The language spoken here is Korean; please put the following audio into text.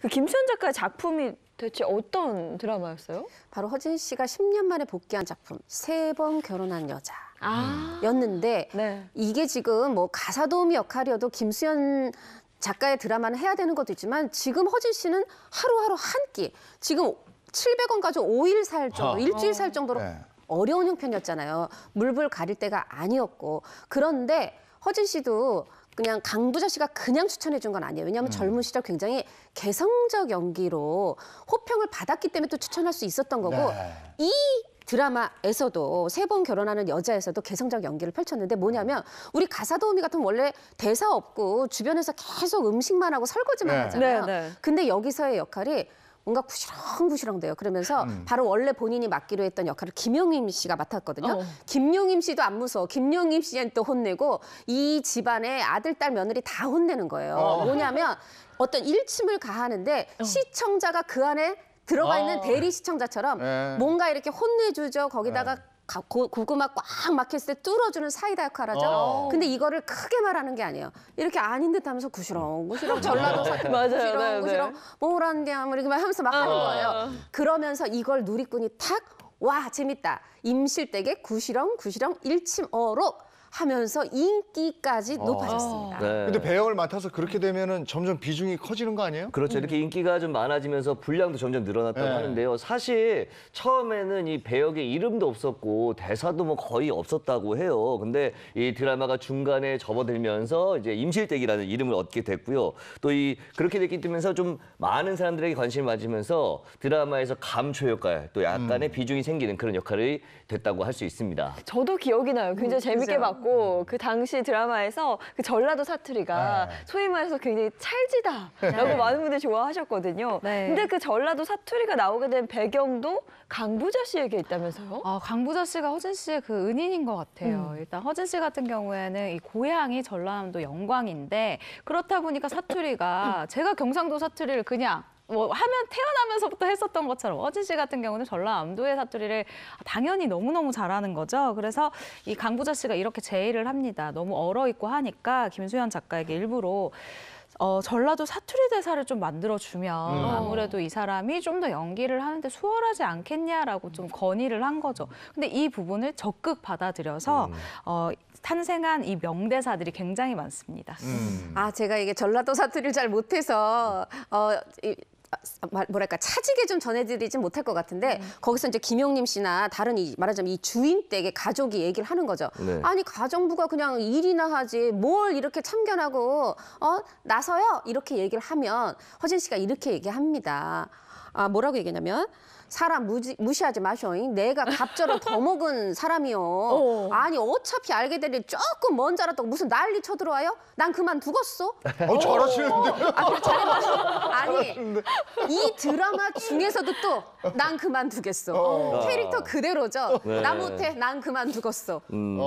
그 김수현 작가의 작품이 대체 어떤 드라마였어요? 바로 허진 씨가 10년 만에 복귀한 작품 세 번 결혼한 여자. 아 였는데 네. 이게 지금 뭐 가사 도우미 역할이어도 김수현 작가의 드라마는 해야 되는 것도 있지만 지금 허진 씨는 하루하루 한 끼 지금 7 0 0원가지 5일 살 정도, 어. 일주일 살 정도로 어. 네. 어려운 형편이었잖아요. 물불 가릴 때가 아니었고 그런데 허진 씨도 그냥 강부자 씨가 그냥 추천해 준 건 아니에요. 왜냐하면 음. 젊은 시절 굉장히 개성적 연기로 호평을 받았기 때문에 또 추천할 수 있었던 거고 네. 이 드라마에서도 세 번 결혼하는 여자에서도 개성적 연기를 펼쳤는데 뭐냐면 우리 가사 도우미 같은 원래 대사 없고 주변에서 계속 음식만 하고 설거지만 네. 하잖아요. 네, 네. 근데 여기서의 역할이 뭔가 구시렁구시렁 돼요. 그러면서 음. 바로 원래 본인이 맡기로 했던 역할을 김용임 씨가 맡았거든요. 어. 김용임 씨도 안 무서워. 김용임 씨는 또 혼내고 이 집안의 아들, 딸, 며느리 다 혼내는 거예요. 어. 뭐냐면 어떤 일침을 가하는데 어. 시청자가 그 안에 들어가 있는 어. 대리 시청자처럼 네. 뭔가 이렇게 혼내주죠. 거기다가 네. 고, 구마 꽉 막혔을 때 뚫어주는 사이다 역할 하죠. 어. 근데 이거를 크게 말하는 게 아니에요. 이렇게 아닌 듯 하면서 구시렁구시렁 전라도 사투리 네, 구시렁구시렁 뭐라는게 아무 리렇게 하면서 막 하는 어. 거예요. 그러면서 이걸 누리꾼이 탁 와 재밌다. 임실댁의 구시렁구시렁 일침어록 하면서 인기까지 어. 높아졌습니다. 네. 근데 배역을 맡아서 그렇게 되면은 점점 비중이 커지는 거 아니에요? 그렇죠. 이렇게 인기가 좀 많아지면서 분량도 점점 늘어났다고 네. 하는데요. 사실 처음에는 이 배역의 이름도 없었고 대사도 뭐 거의 없었다고 해요. 근데 이 드라마가 중간에 접어들면서 이제 임실댁이라는 이름을 얻게 됐고요. 또 이 그렇게 됐기 때문에 좀 많은 사람들에게 관심을 가지면서 드라마에서 감초 역할 또 약간의 음. 비중이 생기는 그런 역할이 됐다고 할 수 있습니다. 저도 기억이 나요. 굉장히 음, 재밌게 봤고 같고 음. 그 당시 드라마에서 그 전라도 사투리가 네. 소위 말해서 굉장히 찰지다라고 네. 많은 분들이 좋아하셨거든요. 네. 근데 그 전라도 사투리가 나오게 된 배경도 강부자 씨에게 있다면서요? 아, 강부자 씨가 허진 씨의 그 은인인 것 같아요. 음. 일단 허진 씨 같은 경우에는 이 고향이 전라남도 영광인데 그렇다 보니까 사투리가 제가 경상도 사투리를 그냥 뭐 하면 태어나면서부터 했었던 것처럼 어진 씨 같은 경우는 전라남도의 사투리를 당연히 너무너무 잘하는 거죠. 그래서 이 강부자 씨가 이렇게 제의를 합니다. 너무 얼어 있고 하니까 김수현 작가에게 일부러 어, 전라도 사투리 대사를 좀 만들어주면 음. 아무래도 이 사람이 좀 더 연기를 하는데 수월하지 않겠냐라고 좀 건의를 한 거죠. 근데 이 부분을 적극 받아들여서 음. 어, 탄생한 이 명대사들이 굉장히 많습니다. 음. 아, 제가 이게 전라도 사투리를 잘 못해서 어, 이, 뭐랄까 차지게 좀전해드리지 못할 것 같은데 음. 거기서 이제 김용림 씨나 다른 이 말하자면 이 주인 댁의 가족이 얘기를 하는 거죠. 네. 아니 가정부가 그냥 일이나 하지 뭘 이렇게 참견하고 어 나서요 이렇게 얘기를 하면 허진 씨가 이렇게 얘기합니다. 아, 뭐라고 얘기냐면 사람 무지, 무시하지 마쇼잉. 내가 갑절을 더 먹은 사람이요. 어. 아니 어차피 알게 될일 조금 먼 자랐다고 무슨 난리 쳐들어와요? 난 그만 두었어. 어, 어. 아, 그렇죠. 잘하시는데. 아, 그래, 잘해봤 아니 이 드라마 중에서도 또 난 그만 두겠어. 어. 캐릭터 그대로죠. 네. 나 못해 난 그만 두었어. 음.